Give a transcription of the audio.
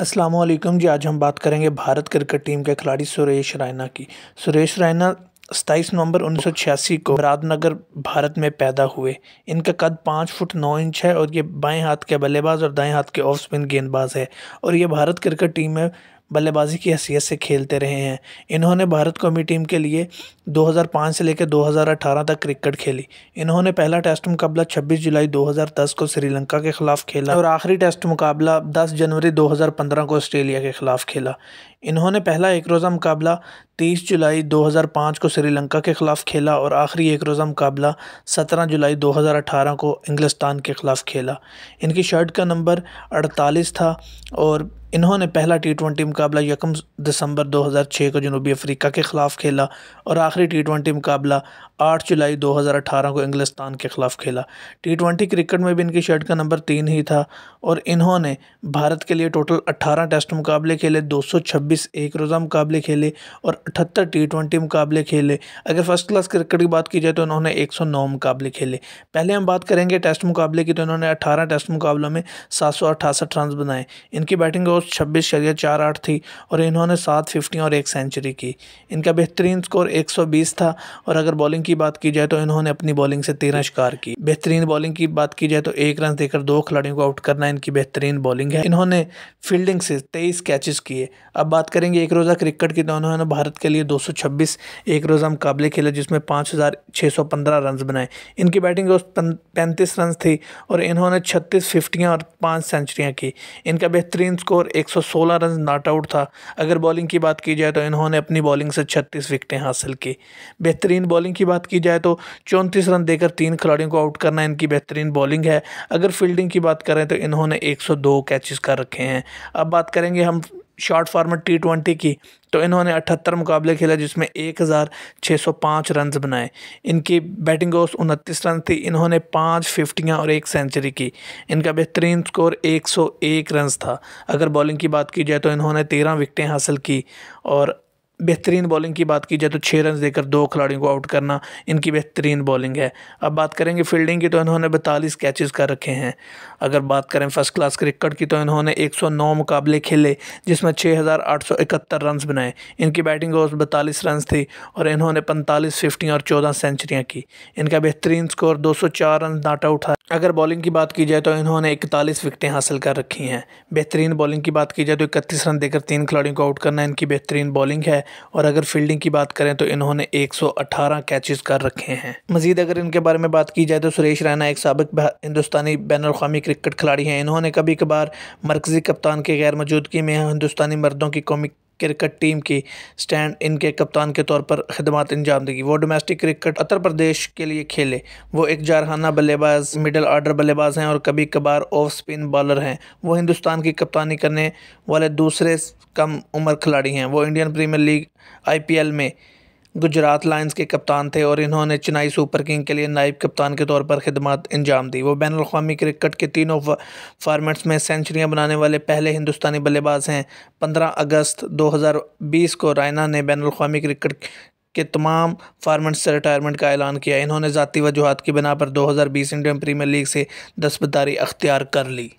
असलम जी आज हम बात करेंगे भारत क्रिकेट टीम के खिलाड़ी सुरेश रैना की सुरेश रैना सताईस नवंबर 1986 को राजनगर भारत में पैदा हुए इनका कद पाँच फुट नौ इंच है और ये बाएं हाथ के बल्लेबाज और दाएं हाथ के ऑफ स्पिन गेंदबाज है और ये भारत क्रिकेट टीम में बल्लेबाजी की हैसियत से खेलते रहे हैं इन्होंने भारत कौमी टीम के लिए 2005 से लेकर 2018 तक क्रिकेट खेली इन्होंने पहला टेस्ट मुकाबला 26 जुलाई 2010 को श्रीलंका के खिलाफ खेला और आखिरी टेस्ट मुकाबला 10 जनवरी 2015 को ऑस्ट्रेलिया के खिलाफ खेला इन्होंने पहला एक रोज़ा मुकाबला 30 जुलाई 2005 को श्रीलंका के खिलाफ खेला और आखिरी एक रोज़ा मुकाबला 17 जुलाई 2018 को इंग्लिस्तान के खिलाफ खेला इनकी शर्ट का नंबर 48 था और इन्होंने पहला टी ट्वेंटी मुकाबला यकम दिसंबर 2006 को जनूबी अफ्रीका के ख़िलाफ़ खेला और आखिरी टी ट्वेंटी मुकाबला 8 जुलाई 2018 को इंग्लिस्तान के ख़िलाफ़ खेला टी ट्वेंटी क्रिकेट में भी इनकी शर्ट का नंबर तीन ही था और इन्होंने भारत के लिए टोटल 18 टेस्ट मुकाबले खेले 226 एक रोज़ा मुकाबले खेले और अठहत्तर टी ट्वेंटी मुकाबले खेले अगर फर्स्ट क्लास क्रिकेट की बात की जाए तो इन्होंने एक मुकाबले खेले पहले हम बात करेंगे टेस्ट मुकाबले की तो इन्होंने अठारह टेस्ट मुकाबलों में सात रन बनाए इनकी बैटिंग दो छब्बीस शरिया चार आठ थी और इन्होंने सात फिफ्टी और एक सेंचुरी की इनका बेहतरीन स्कोर 120 था और अगर बॉलिंग की बात की जाए तो इन्होंने अपनी बॉलिंग से तेरह शिकार की बेहतरीन बॉलिंग की बात की जाए तो एक रन देकर दो खिलाड़ियों को आउट करना इनकी बेहतरीन बॉलिंग है इन्होंने फील्डिंग से तेईस कैचेस किए अब बात करेंगे एक रोज़ा क्रिकेट की तो उन्होंने भारत के लिए दो एक रोज़ा मुकाबले खेले जिसमें पाँच रन बनाए इनकी बैटिंग पैंतीस रन थी और इन्होंने छत्तीस फिफ्टियाँ और पाँच सेंचुरियाँ की इनका बेहतरीन स्कोर सौ सोलह रन नॉट आउट था अगर बॉलिंग की बात की जाए तो इन्होंने अपनी बॉलिंग से छत्तीस विकटें हासिल की बेहतरीन बॉलिंग की बात की जाए तो चौंतीस रन देकर तीन खिलाड़ियों को आउट करना इनकी बेहतरीन बॉलिंग है अगर फील्डिंग की बात करें तो इन्होंने एक दो कैचेस कर रखे हैं अब बात करेंगे हम शॉर्ट फार्मेट टी ट्वेंटी की तो इन्होंने अठहत्तर मुकाबले खेले जिसमें एक हज़ार छः सौ पाँच रन बनाए इनकी बैटिंग औस उनतीस रन थी इन्होंने पाँच फिफ्टियाँ और एक सेंचुरी की इनका बेहतरीन स्कोर एक सौ एक रन था अगर बॉलिंग की बात की जाए तो इन्होंने तेरह विकटें हासिल की और बेहतरीन बॉलिंग की बात की जाए तो छः रन देकर दो खिलाड़ियों को आउट करना इनकी बेहतरीन बॉलिंग है अब बात करेंगे फील्डिंग की तो इन्होंने बतालीस कैचेस कर रखे हैं अगर बात करें फर्स्ट क्लास क्रिकेट की तो इन्होंने 109 मुकाबले खेले जिसमें 6,871 रन्स बनाए इनकी बैटिंग और बैतालीस रन थी और इन्होंने पैंतालीस फिफ्टी और चौदह सेंचुरियाँ की इनका बेहतरीन स्कोर दो रन नाट आउट था अगर बॉलिंग की बात की जाए तो इन्होंने इकतालीस विकटें हासिल कर रखी हैं बेहतरीन बॉलिंग की बात की जाए तो इकतीस रन देकर तीन खिलाड़ियों को आउट करना इनकी बेहतरीन बॉलिंग है और अगर फील्डिंग की बात करें तो इन्होंने 118 कैचेस कर रखे हैं मजीद अगर इनके बारे में बात की जाए तो सुरेश रैना एक सबक हिंदुस्तानी बैन अवी क्रिकेट खिलाड़ी हैं इन्होंने कभी कभार मरकजी कप्तान के गैर मौजूदगी में हिंदुस्तानी मर्दों की कौमी क्रिकेट टीम की स्टैंड इनके कप्तान के तौर पर खदमात अंजाम देगी वो डोमेस्टिक क्रिकेट उत्तर प्रदेश के लिए खेले वो एक जारहाना बल्लेबाज मिडल आर्डर बल्लेबाज हैं और कभी कभार ऑफ स्पिन बॉलर हैं वो हिंदुस्तान की कप्तानी करने वाले दूसरे कम उम्र खिलाड़ी हैं वो इंडियन प्रीमियर लीग आई में गुजरात लायंस के कप्तान थे और इन्होंने चेन्नई सुपर किंग के लिए नायब कप्तान के तौर पर खदमात अंजाम दी वो बैन अवी क्रिकेट के तीनों फार्मेट्स में सेंचुरियाँ बनाने वाले पहले हिंदुस्तानी बल्लेबाज हैं पंद्रह अगस्त दो हज़ार बीस को रायना ने बैन अवी क्रिकेट के तमाम फार्मेट्स से रिटायरमेंट का ऐलान किया इन्होंने ज़ाती वजूहत की बिना पर बीस इंडियन प्रीमियर लीग से दस्बदारी अख्तियार कर ली